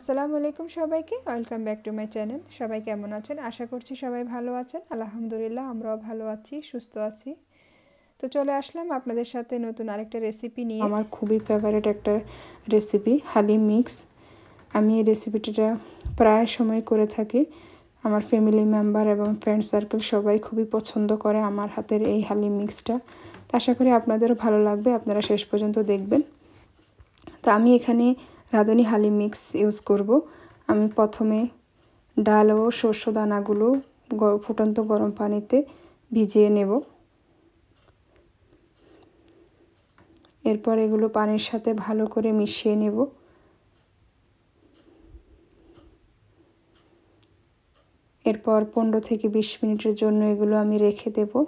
আসসালামু আলাইকুম সবাইকে welcome back to my channel সবাই কেমন আছেন আশা করছি সবাই ভালো আছেন আলহামদুলিল্লাহ আমরাও ভালো আছি সুস্থ আছি তো চলে আসলাম আপনাদের সাথে নতুন আরেকটা রেসিপি নিয়ে আমার খুবই ফেভারিট একটা রেসিপি হালিম মিক্স আমি এই রেসিপিটা প্রায় সময় করে থাকি আমার ফ্যামিলি মেম্বার এবং ফ্রেন্ড সার্কেল সবাই খুবই পছন্দ করে আমার হাতের এই হালিম মিক্সটা আশা করি আপনাদেরও ভালো লাগবে আপনারা শেষ পর্যন্ত দেখবেন তো আমি এখানে রাঁধুনি হালি মিক্স ইউজ করব আমি প্রথমে ডাল ও শস্য দানাগুলো ফুটন্ত গরম পানিতে ভিজিয়ে নেব এরপর এগুলো পানির সাথে ভালো করে মিশিয়ে নেব এরপর পনেরো থেকে বিশ মিনিটের জন্য এগুলো আমি রেখে দেবো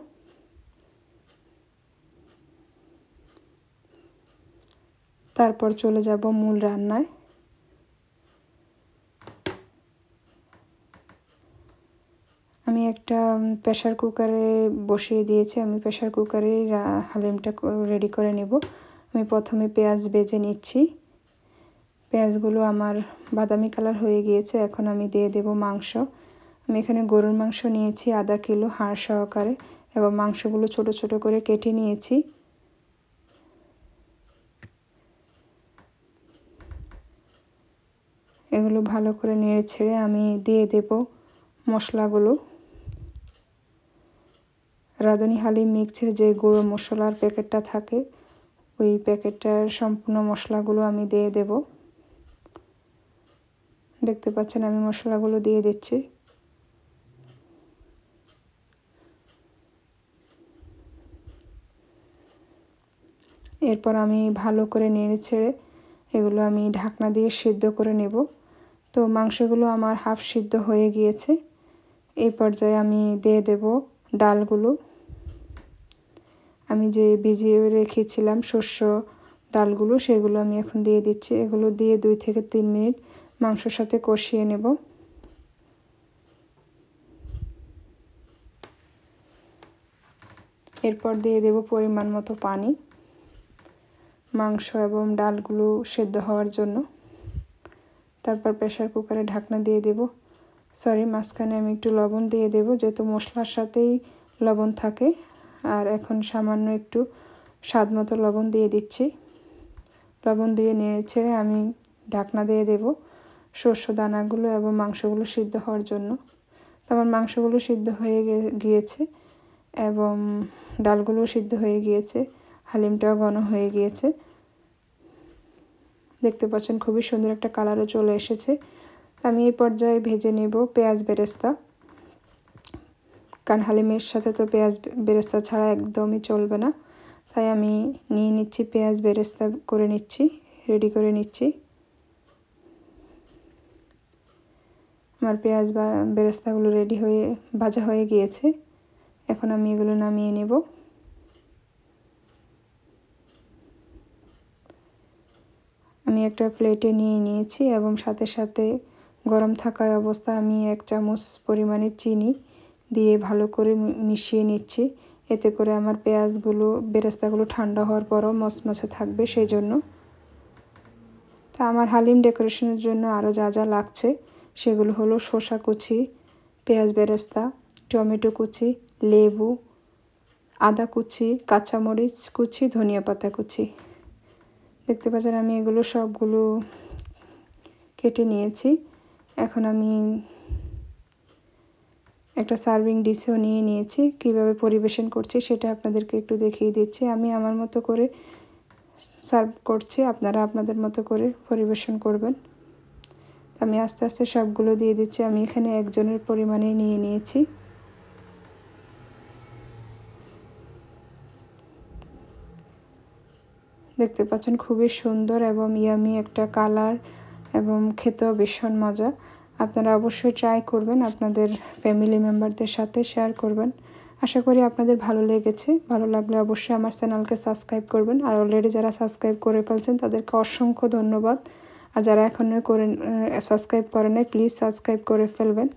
তারপর চলে যাব মূল রান্নায় আমি একটা প্রেশার কুকারে বসিয়ে দিয়েছি আমি প্রেশার কুকারে হালিমটা রেডি করে নেব আমি প্রথমে পেঁয়াজ বেজে নিচ্ছি পেঁয়াজগুলো আমার বাদামি কালার হয়ে গিয়েছে এখন আমি দিয়ে দেব মাংস আমি এখানে গরুর মাংস নিয়েছি আধা কিলো হাড় সহকারে এবং মাংসগুলো ছোট ছোট করে কেটে নিয়েছি এগুলো ভালো করে নেড়ে ছেড়ে আমি দিয়ে দেব মশলাগুলো রাঁধুনি হালি মিক্সের যে গুঁড়ো মশলার প্যাকেটটা থাকে ওই প্যাকেটটার সম্পূর্ণ মশলাগুলো আমি দিয়ে দেব দেখতে পাচ্ছেন আমি মশলাগুলো দিয়ে দিচ্ছি এরপর আমি ভালো করে নেড়ে ছেড়ে এগুলো আমি ঢাকনা দিয়ে সিদ্ধ করে নেব তো মাংসগুলো আমার হাফ সিদ্ধ হয়ে গিয়েছে এই পর্যায়ে আমি দিয়ে দেব ডালগুলো আমি যে ভিজিয়ে রেখেছিলাম শস্য ডালগুলো সেগুলো আমি এখন দিয়ে দিচ্ছি এগুলো দিয়ে দুই থেকে তিন মিনিট মাংসর সাথে কষিয়ে নেব এরপর দিয়ে দেব পরিমাণ মতো পানি মাংস এবং ডালগুলো সেদ্ধ হওয়ার জন্য তারপর প্রেশার কুকারে ঢাকনা দিয়ে দেব সরি মাঝখানে আমি একটু লবণ দিয়ে দেব যেহেতু মশলার সাথেই লবণ থাকে আর এখন সামান্য একটু স্বাদ মতো লবণ দিয়ে দিচ্ছি লবণ দিয়ে নেড়ে ছেড়ে আমি ঢাকনা দিয়ে দেব শস্য দানাগুলো এবং মাংসগুলো সিদ্ধ হওয়ার জন্য তো আমার মাংসগুলো সিদ্ধ হয়ে গিয়েছে এবং ডালগুলো সিদ্ধ হয়ে গিয়েছে হালিমটাও ঘন হয়ে গিয়েছে দেখতে পাচ্ছেন খুবই সুন্দর একটা কালারও চলে এসেছে আমি এই পর্যায়ে ভেজে নেব পেঁয়াজ বেরেস্তা কারণ হালিমের সাথে তো পেঁয়াজ বেরেস্তা ছাড়া একদমই চলবে না তাই আমি নিয়ে নিচ্ছি পেঁয়াজ বেরেস্তা করে নিচ্ছি রেডি করে নিচ্ছি আমার পেঁয়াজ বা বেরেস্তাগুলো রেডি হয়ে ভাজা হয়ে গিয়েছে এখন আমি এগুলো নামিয়ে নেব আমি একটা প্লেটে নিয়ে নিয়েছি এবং সাথে সাথে গরম থাকা অবস্থায় আমি এক চামচ পরিমাণে চিনি দিয়ে ভালো করে মিশিয়ে নিচ্ছি এতে করে আমার পেঁয়াজগুলো বেরেস্তাগুলো ঠান্ডা হওয়ার পরও মশমশে থাকবে সেই জন্য তা আমার হালিম ডেকোরেশনের জন্য আরও যা যা লাগছে সেগুলো হলো শসা কুচি পেঁয়াজ বেরেস্তা টমেটো কুচি লেবু আদা কুচি কাঁচামরিচ কুচি ধনিয়া পাতা কুচি দেখতে পাচ্ছেন আমি এগুলো সবগুলো কেটে নিয়েছি এখন আমি একটা সার্ভিং ডিশও নিয়ে নিয়েছি কিভাবে পরিবেশন করছি সেটা আপনাদেরকে একটু দেখিয়ে দিচ্ছি আমি আমার মতো করে সার্ভ করছি আপনারা আপনাদের মতো করে পরিবেশন করবেন আমি আস্তে আস্তে সবগুলো দিয়ে দিচ্ছি আমি এখানে একজনের পরিমাণে নিয়ে নিয়েছি দেখতে পাচ্ছেন খুবই সুন্দর এবং ইয়ামি একটা কালার এবং খেতেও ভীষণ মজা আপনারা অবশ্যই ট্রাই করবেন আপনাদের ফ্যামিলি মেম্বারদের সাথে শেয়ার করবেন আশা করি আপনাদের ভালো লেগেছে ভালো লাগলে অবশ্যই আমার চ্যানেলকে সাবস্ক্রাইব করবেন আর অলরেডি যারা সাবস্ক্রাইব করে ফেলছেন তাদেরকে অসংখ্য ধন্যবাদ আর যারা এখনও করে সাবস্ক্রাইব করে নাই প্লিজ সাবস্ক্রাইব করে ফেলবেন